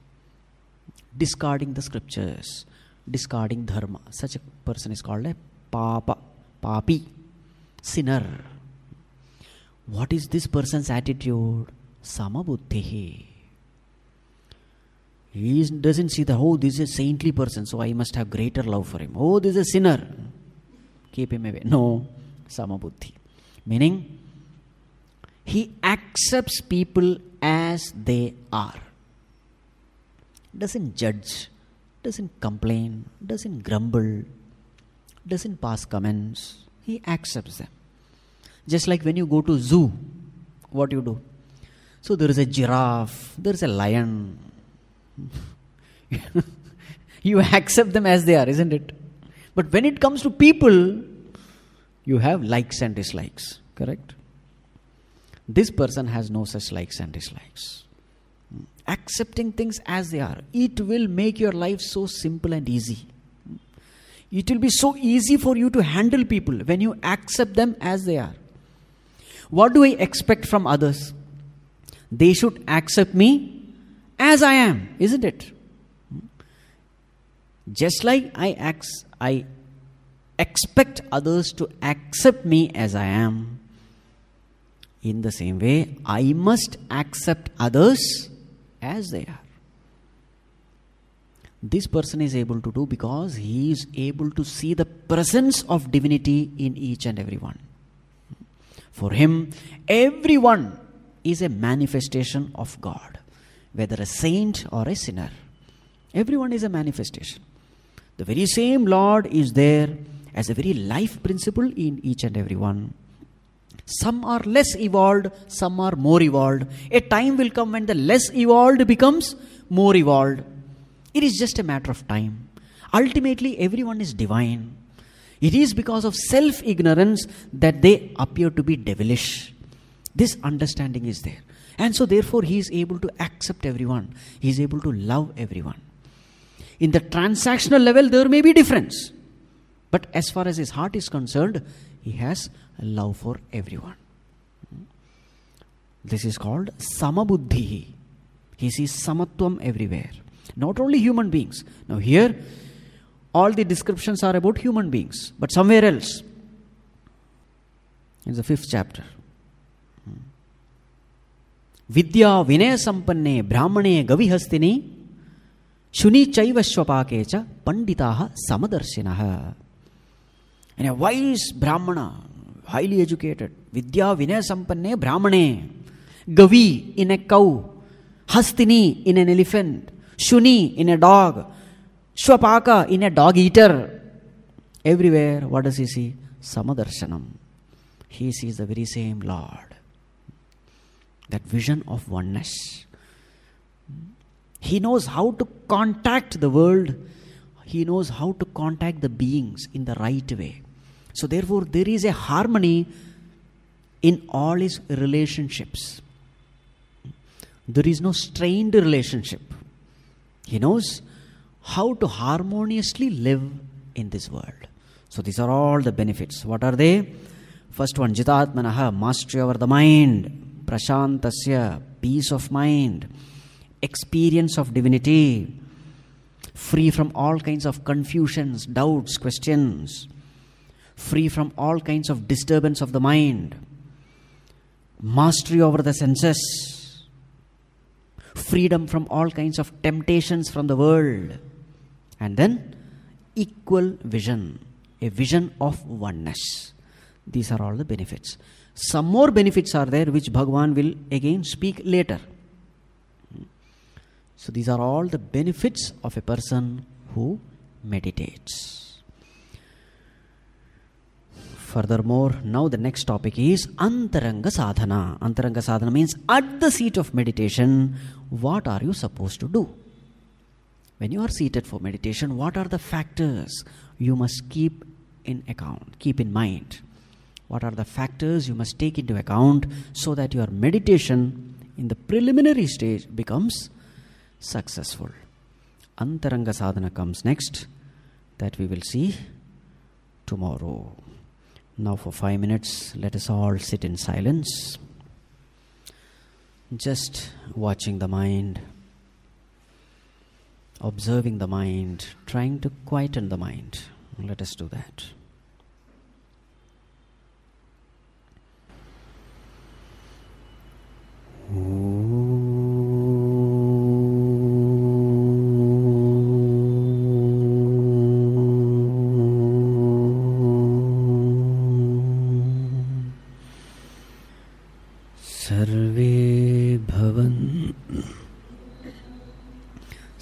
discarding the scriptures, discarding dharma. Such a person is called a papa, papi, sinner. What is this person's attitude? Samabuddhi. He doesn't see that, oh, this is a saintly person, so I must have greater love for him. Oh, this is a sinner. Keep him away. No, samabuddhi. Meaning, he accepts people as they are. Doesn't judge, doesn't complain, doesn't grumble, doesn't pass comments. He accepts them. Just like when you go to zoo, what you do? So there is a giraffe, there is a lion. you accept them as they are, isn't it? But when it comes to people, you have likes and dislikes, correct? This person has no such likes and dislikes. Accepting things as they are, it will make your life so simple and easy. It will be so easy for you to handle people when you accept them as they are. What do I expect from others? They should accept me as I am, isn't it? Just like I, ex- I expect others to accept me as I am, in the same way, I must accept others as they are. This person is able to do because he is able to see the presence of divinity in each and every one. For him, everyone is a manifestation of God, whether a saint or a sinner. Everyone is a manifestation. The very same Lord is there as a very life principle in each and every one. Some are less evolved, some are more evolved. A time will come when the less evolved becomes more evolved. It is just a matter of time. Ultimately, everyone is divine. It is because of self ignorance that they appear to be devilish. This understanding is there. And so, therefore, he is able to accept everyone, he is able to love everyone. In the transactional level, there may be difference. But as far as his heart is concerned, he has love for everyone. This is called samabuddhi. He sees samatvam everywhere. Not only human beings. Now, here, all the descriptions are about human beings, but somewhere else. In the fifth chapter. విద్యా వినయ సంపన్నే బ్రాహ్మణే గవిహస్తిని shuni చైవశ్వపాకే pandita పండితా సమదర్శిన and A wise brahmana, highly educated vidya vinaya sampanne brahmane gavi in a cow hastini in an elephant shuni in a dog Shwapaka in a dog eater. Everywhere, what does he see? Samadarshanam. He sees the very same Lord. That vision of oneness. He knows how to contact the world. He knows how to contact the beings in the right way. So, therefore, there is a harmony in all his relationships. There is no strained relationship. He knows how to harmoniously live in this world. So these are all the benefits. What are they? First one, Jitatmanaha, mastery over the mind, Prashantasya, peace of mind, experience of divinity, free from all kinds of confusions, doubts, questions, free from all kinds of disturbance of the mind, mastery over the senses, freedom from all kinds of temptations from the world and then equal vision, a vision of oneness. These are all the benefits. Some more benefits are there which Bhagavan will again speak later. So, these are all the benefits of a person who meditates. Furthermore, now the next topic is Antaranga Sadhana. Antaranga Sadhana means at the seat of meditation, what are you supposed to do? when you are seated for meditation what are the factors you must keep in account keep in mind what are the factors you must take into account so that your meditation in the preliminary stage becomes successful antaranga sadhana comes next that we will see tomorrow now for 5 minutes let us all sit in silence just watching the mind observing the mind, trying to quieten the mind. Let us do that. Ooh. सर्वे भवन्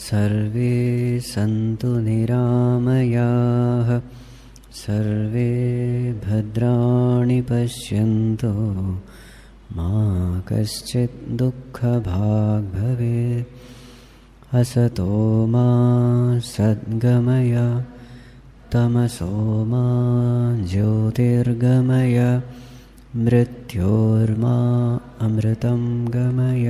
सर्वे सन्तु निरामयाः सर्वे भद्राणि पश्यन्तु मा कश्चित् दुःखभाग् भवेत् असतो मा सद्गमय तमसो मा ज्योतिर्गमय मृत्योर्मा अमृतं गमय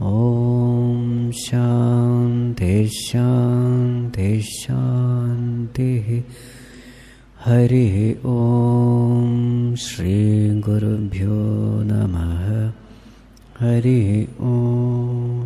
ॐ शाशन्तिः हरिः ॐ श्रीगुरुभ्यो नमः हरिः ॐ